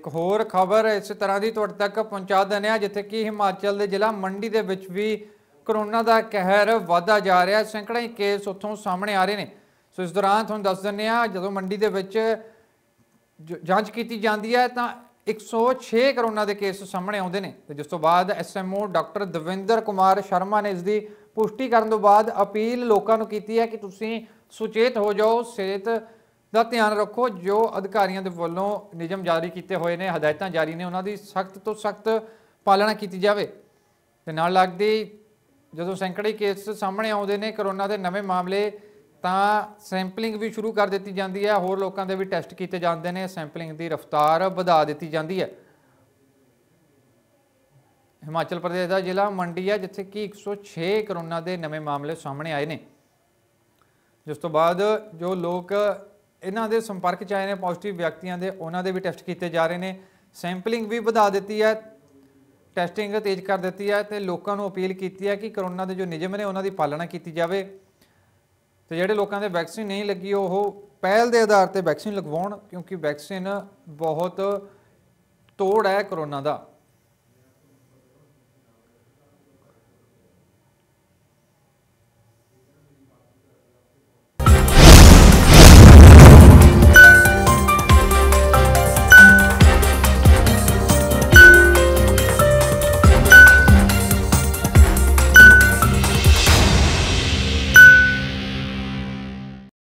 ਇੱਕ ਹੋਰ ਖਬਰ ਇਸ ਤਰ੍ਹਾਂ ਦੀ ਤੁਹਾਡੇ ਤੱਕ ਪਹੁੰਚਾ ਦਿੰਦੇ ਆ ਜਿੱਥੇ ਕਿ ਹਿਮਾਚਲ ਦੇ ਜ਼ਿਲ੍ਹਾ ਮੰਡੀ ਦੇ ਵਿੱਚ ਵੀ ਕਰੋਨਾ ਦਾ ਕਹਿਰ ਵਧਦਾ ਜਾ ਰਿਹਾ ਸੈਂਕੜੇ ਕੇਸ ਉੱਥੋਂ ਸਾਹਮਣੇ ਆ ਰਹੇ ਨੇ ਸੋ ਇਸ ਦੌਰਾਨ ਤੁਹਾਨੂੰ ਦੱਸ ਦਿੰਦੇ ਆ ਜਦੋਂ ਮੰਡੀ ਦੇ ਵਿੱਚ ਜਾਂਚ ਕੀਤੀ ਜਾਂਦੀ ਹੈ ਤਾਂ 106 ਕਰੋਨਾ ਦੇ ਕੇਸ ਸਾਹਮਣੇ ਆਉਂਦੇ ਨੇ ਤੇ ਜਿਸ ਤੋਂ ਬਾਅਦ ਐਸਐਮਓ ਡਾਕਟਰ ਦਵਿੰਦਰ ਕੁਮਾਰ ਸ਼ਰਮਾ ਨੇ ਇਸ ਦੀ ਪੁਸ਼ਟੀ ਕਰਨ ਤੋਂ ਬਾਅਦ ਅਪੀਲ ਲੋਕਾਂ ਨੂੰ ਕੀਤੀ ਹੈ ਕਿ ਤੁਸੀਂ ਸੁਚੇਤ ਹੋ ਜਾਓ ਸਿਹਤ ਦਾ ਧਿਆਨ ਰੱਖੋ ਜੋ ਅਧਿਕਾਰੀਆਂ ਦੇ ਵੱਲੋਂ ਨਿਯਮ ਜਾਰੀ ਕੀਤੇ ਹੋਏ ਨੇ ਹਦਾਇਤਾਂ ਜਾਰੀ ਨੇ ਉਹਨਾਂ ਦੀ ਸਖਤ ਤੋਂ ਸਖਤ ਪਾਲਣਾ ਕੀਤੀ ਜਾਵੇ ਤੇ ਨਾਲ ਲੱਗਦੀ ਜਦੋਂ ਸੈਂਕੜੇ ਕੇਸ ਸਾਹਮਣੇ ਆਉਂਦੇ ਨੇ ਕਰੋਨਾ ਦੇ ਨਵੇਂ ਮਾਮਲੇ ਤਾਂ ਸੈਂਪਲਿੰਗ ਵੀ ਸ਼ੁਰੂ ਕਰ ਦਿੱਤੀ ਜਾਂਦੀ ਹੈ ਹੋਰ ਲੋਕਾਂ ਦੇ ਵੀ ਟੈਸਟ ਕੀਤੇ ਜਾਂਦੇ ਨੇ ਸੈਂਪਲਿੰਗ ਦੀ ਰਫ਼ਤਾਰ ਵਧਾ ਦਿੱਤੀ ਜਾਂਦੀ ਹੈ ਹਿਮਾਚਲ ਪ੍ਰਦੇਸ਼ ਦਾ ਜ਼ਿਲ੍ਹਾ ਮੰਡੀ ਹੈ ਜਿੱਥੇ ਕਿ 106 ਕਰੋਨਾ ਦੇ ਨਵੇਂ ਮਾਮਲੇ ਸਾਹਮਣੇ ਆਏ ਨੇ ਜਿਸ ਤੋਂ ਬਾਅਦ ਜੋ ਲੋਕ ਇਹਨਾਂ ਦੇ ਸੰਪਰਕ ਚ ਆਏ ਨੇ ਪੋਜ਼ਿਟਿਵ ਵਿਅਕਤੀਆਂ ਦੇ ਉਹਨਾਂ ਦੇ ਵੀ ਟੈਸਟ ਕੀਤੇ ਜਾ ਰਹੇ ਨੇ ਸੈਂਪਲਿੰਗ ਵੀ ਵਧਾ ਦਿੱਤੀ ਹੈ ਟੈਸਟਿੰਗ ਤੇਜ਼ ਕਰ ਦਿੱਤੀ ਹੈ ਤੇ ਲੋਕਾਂ ਨੂੰ ਅਪੀਲ ਕੀਤੀ ਹੈ ਕਿ ਕਰੋਨਾ ਦੇ ਜੋ ਨਿਯਮ ਨੇ ਉਹਨਾਂ ਦੀ ਪਾਲਣਾ ਕੀਤੀ ਜਾਵੇ ਤੇ ਜਿਹੜੇ ਲੋਕਾਂ ਦੇ ਵੈਕਸੀਨ ਨਹੀਂ ਲੱਗੀ ਉਹ ਪਹਿਲ ਦੇ ਆਧਾਰ ਤੇ ਵੈਕਸੀਨ ਲਗਵਾਉਣ ਕਿਉਂਕਿ ਵੈਕਸੀਨ ਬਹੁਤ ਤੋੜ ਹੈ ਕਰੋਨਾ ਦਾ